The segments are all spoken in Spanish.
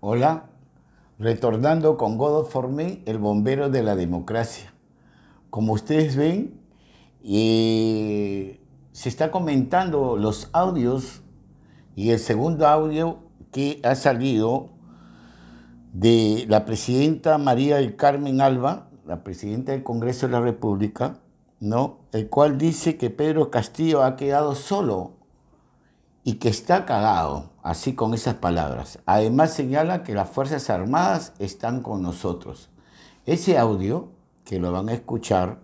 Hola, retornando con Godot Me, el bombero de la democracia. Como ustedes ven, se está comentando los audios y el segundo audio que ha salido de la presidenta María del Carmen Alba, la presidenta del Congreso de la República, ¿no? el cual dice que Pedro Castillo ha quedado solo y que está cagado, así con esas palabras. Además señala que las Fuerzas Armadas están con nosotros. Ese audio, que lo van a escuchar,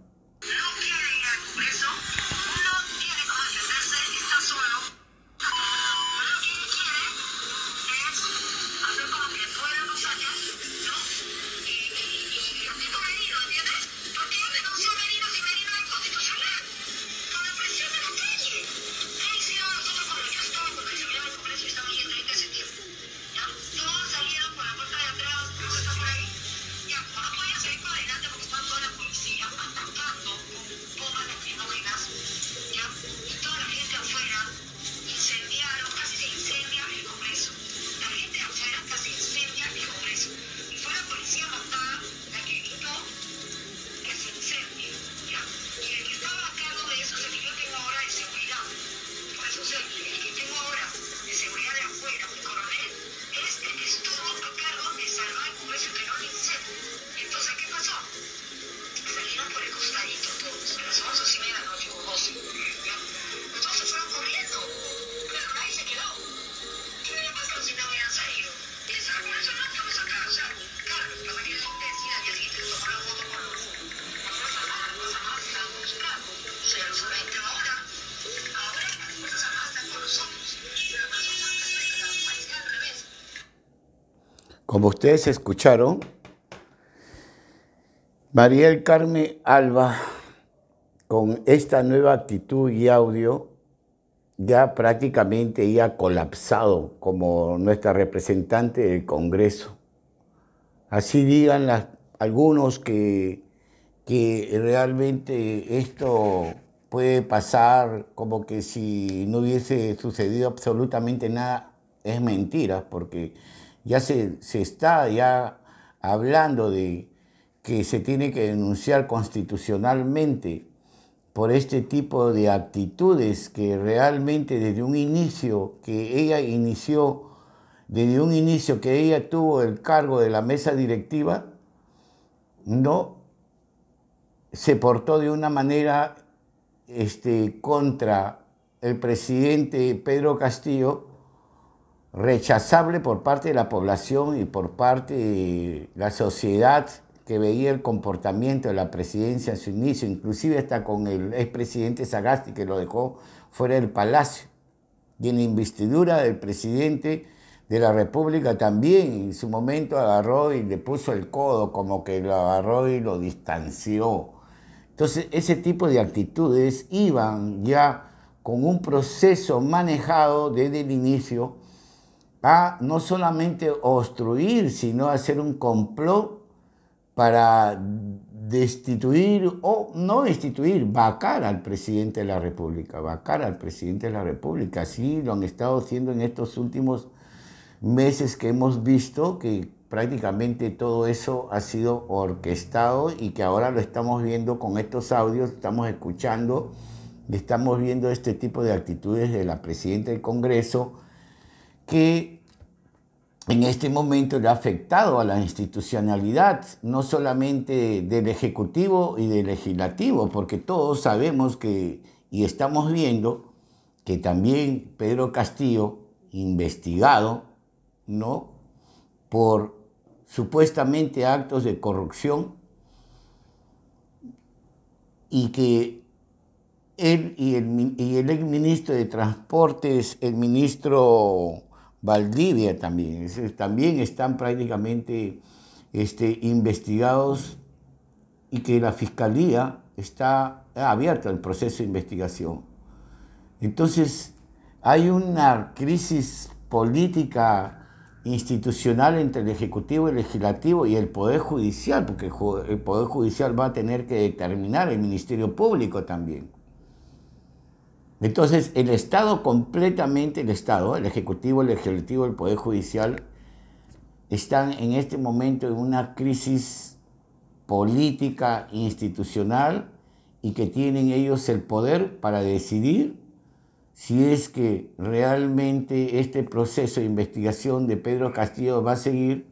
Como ustedes escucharon, María Carmen Alba, con esta nueva actitud y audio, ya prácticamente ya colapsado como nuestra representante del Congreso. Así digan algunos que, que realmente esto puede pasar como que si no hubiese sucedido absolutamente nada, es mentira, porque ya se, se está ya hablando de que se tiene que denunciar constitucionalmente por este tipo de actitudes que realmente desde un inicio que ella inició, desde un inicio que ella tuvo el cargo de la mesa directiva, no se portó de una manera este, contra el presidente Pedro Castillo, rechazable por parte de la población y por parte de la sociedad que veía el comportamiento de la presidencia en su inicio, inclusive hasta con el expresidente Sagasti que lo dejó fuera del palacio. Y en la investidura del presidente de la República también en su momento agarró y le puso el codo, como que lo agarró y lo distanció. Entonces ese tipo de actitudes iban ya con un proceso manejado desde el inicio a no solamente obstruir, sino hacer un complot para destituir o no destituir, vacar al presidente de la República, vacar al presidente de la República. Así lo han estado haciendo en estos últimos meses que hemos visto que prácticamente todo eso ha sido orquestado y que ahora lo estamos viendo con estos audios, estamos escuchando, estamos viendo este tipo de actitudes de la presidenta del Congreso que en este momento le ha afectado a la institucionalidad, no solamente del Ejecutivo y del Legislativo, porque todos sabemos que, y estamos viendo, que también Pedro Castillo, investigado, ¿no? Por supuestamente actos de corrupción, y que él y y el exministro de Transportes, el ministro Valdivia también. Eh, también están prácticamente este, investigados y que la fiscalía está eh, abierta al proceso de investigación. Entonces, hay una crisis política institucional entre el Ejecutivo, el Legislativo y el Poder Judicial, porque el Poder Judicial va a tener que determinar el Ministerio Público también. Entonces, el Estado completamente, el Estado, el Ejecutivo, el Legislativo, el Poder Judicial, están en este momento en una crisis política, institucional, y que tienen ellos el poder para decidir si es que realmente este proceso de investigación de Pedro Castillo va a seguir,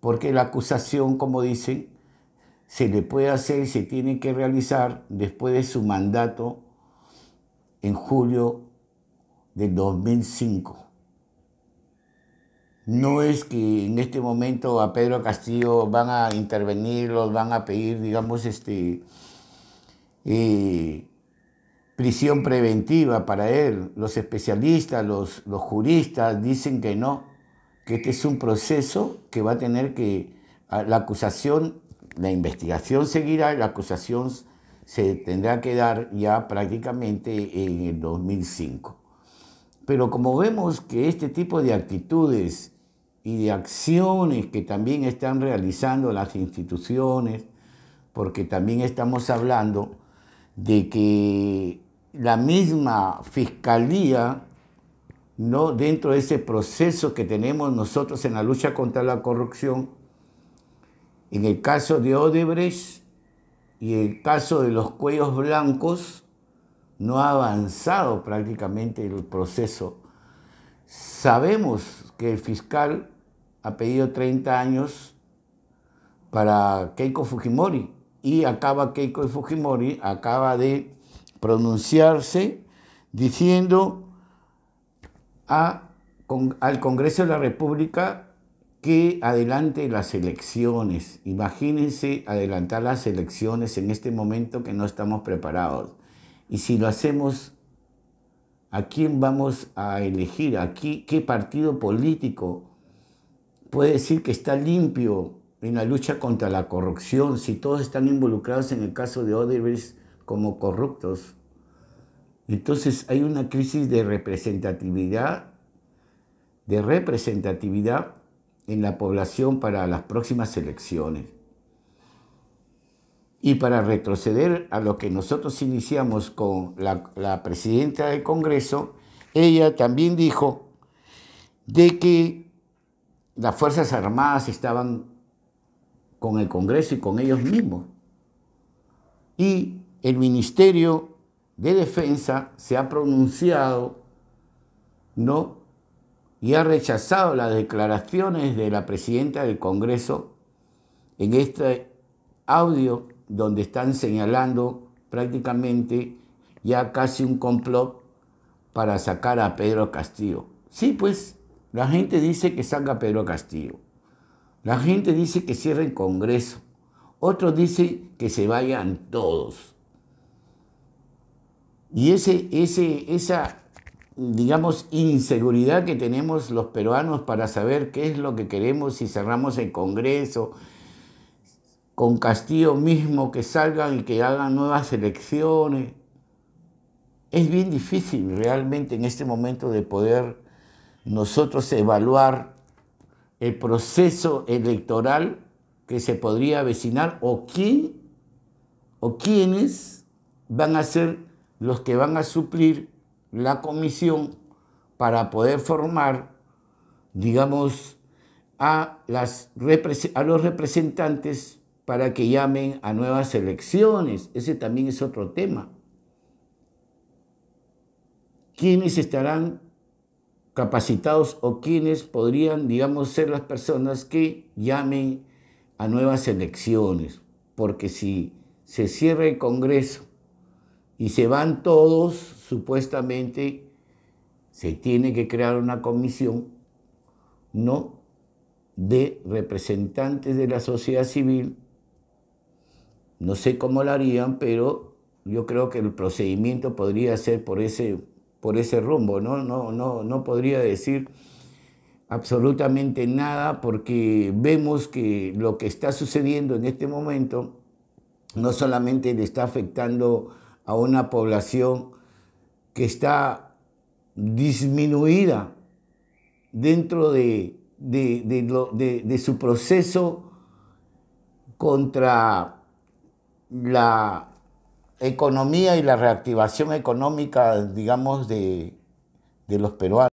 porque la acusación, como dicen, se le puede hacer y se tiene que realizar después de su mandato en julio del 2005. No es que en este momento a Pedro Castillo van a intervenir, los van a pedir, digamos, este, eh, prisión preventiva para él. Los especialistas, los, los juristas dicen que no, que este es un proceso que va a tener que, la acusación, la investigación seguirá, la acusación se tendrá que dar ya prácticamente en el 2005. Pero como vemos que este tipo de actitudes y de acciones que también están realizando las instituciones, porque también estamos hablando de que la misma fiscalía, ¿no? dentro de ese proceso que tenemos nosotros en la lucha contra la corrupción, en el caso de Odebrecht, y el caso de los cuellos blancos no ha avanzado prácticamente el proceso. Sabemos que el fiscal ha pedido 30 años para Keiko Fujimori y acaba Keiko Fujimori acaba de pronunciarse diciendo al Congreso de la República que adelante las elecciones. Imagínense adelantar las elecciones en este momento que no estamos preparados. Y si lo hacemos, ¿a quién vamos a elegir? aquí? qué, qué partido político puede decir que está limpio en la lucha contra la corrupción si todos están involucrados en el caso de Odebrecht como corruptos? Entonces hay una crisis de representatividad, de representatividad en la población para las próximas elecciones. Y para retroceder a lo que nosotros iniciamos con la, presidenta del Congreso, ella también dijo de que las Fuerzas Armadas estaban con el Congreso y con ellos mismos. Y el Ministerio de Defensa se ha pronunciado, ¿no? y ha rechazado las declaraciones de la presidenta del Congreso en este audio donde están señalando prácticamente ya casi un complot para sacar a Pedro Castillo. Sí, pues la gente dice que salga Pedro Castillo. La gente dice que cierre el Congreso. Otros dicen que se vayan todos. Y ese, ese, esa digamos, inseguridad que tenemos los peruanos para saber qué es lo que queremos si cerramos el Congreso, con Castillo mismo, que salgan y que hagan nuevas elecciones. Es bien difícil realmente en este momento de poder nosotros evaluar el proceso electoral que se podría avecinar o quién o quiénes van a ser los que van a suplir la comisión para poder formar, digamos, a, los representantes para que llamen a nuevas elecciones. Ese también es otro tema. ¿Quiénes estarán capacitados o quiénes podrían, digamos, ser las personas que llamen a nuevas elecciones? Porque si se cierra el Congreso y se van todos, supuestamente se tiene que crear una comisión, ¿no? De representantes de la sociedad civil. No sé cómo lo harían, pero yo creo que el procedimiento podría ser por ese, por ese rumbo, ¿no? No, no, no podría decir absolutamente nada porque vemos que lo que está sucediendo en este momento no solamente le está afectando a una población que está disminuida dentro de, su proceso contra la economía y la reactivación económica, digamos, de, los peruanos.